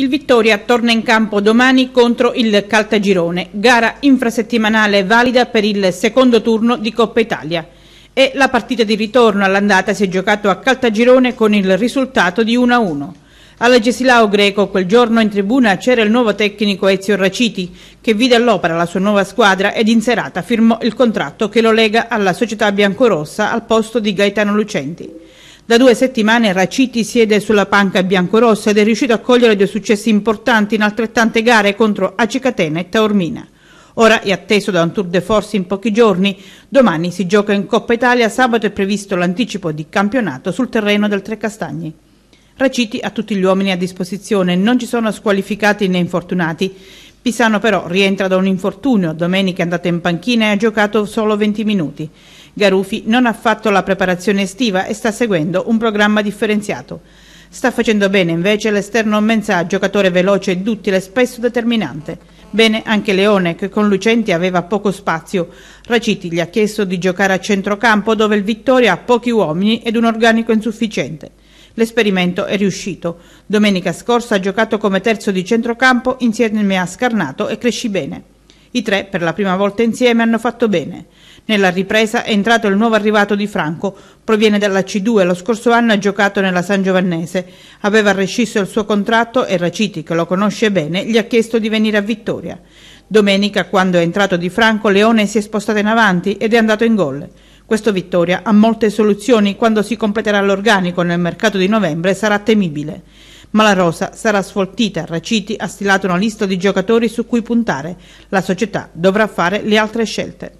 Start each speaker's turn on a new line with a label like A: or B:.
A: Il Vittoria torna in campo domani contro il Caltagirone, gara infrasettimanale valida per il secondo turno di Coppa Italia. E la partita di ritorno all'andata si è giocato a Caltagirone con il risultato di 1-1. Alla Gesilao Greco quel giorno in tribuna c'era il nuovo tecnico Ezio Raciti che vide all'opera la sua nuova squadra ed in serata firmò il contratto che lo lega alla società biancorossa al posto di Gaetano Lucenti. Da due settimane Raciti siede sulla panca biancorossa ed è riuscito a cogliere due successi importanti in altrettante gare contro Acicatena e Taormina. Ora è atteso da un tour de force in pochi giorni. Domani si gioca in Coppa Italia, sabato è previsto l'anticipo di campionato sul terreno del Trecastagni. Raciti ha tutti gli uomini a disposizione, non ci sono squalificati né infortunati. Pisano però rientra da un infortunio, domenica è andata in panchina e ha giocato solo 20 minuti. Garufi non ha fatto la preparazione estiva e sta seguendo un programma differenziato. Sta facendo bene invece l'esterno Mensah, giocatore veloce e duttile, spesso determinante. Bene anche Leone, che con Lucenti aveva poco spazio. Raciti gli ha chiesto di giocare a centrocampo, dove il Vittoria ha pochi uomini ed un organico insufficiente. L'esperimento è riuscito. Domenica scorsa ha giocato come terzo di centrocampo insieme a Scarnato e Cresci Bene. I tre, per la prima volta insieme, hanno fatto bene. Nella ripresa è entrato il nuovo arrivato di Franco, proviene dalla C2, lo scorso anno ha giocato nella San Giovannese. Aveva rescisso il suo contratto e Raciti, che lo conosce bene, gli ha chiesto di venire a Vittoria. Domenica, quando è entrato Di Franco, Leone si è spostato in avanti ed è andato in gol. Questo Vittoria ha molte soluzioni, quando si completerà l'organico nel mercato di novembre sarà temibile. Ma la rosa sarà sfoltita, Raciti ha stilato una lista di giocatori su cui puntare. La società dovrà fare le altre scelte.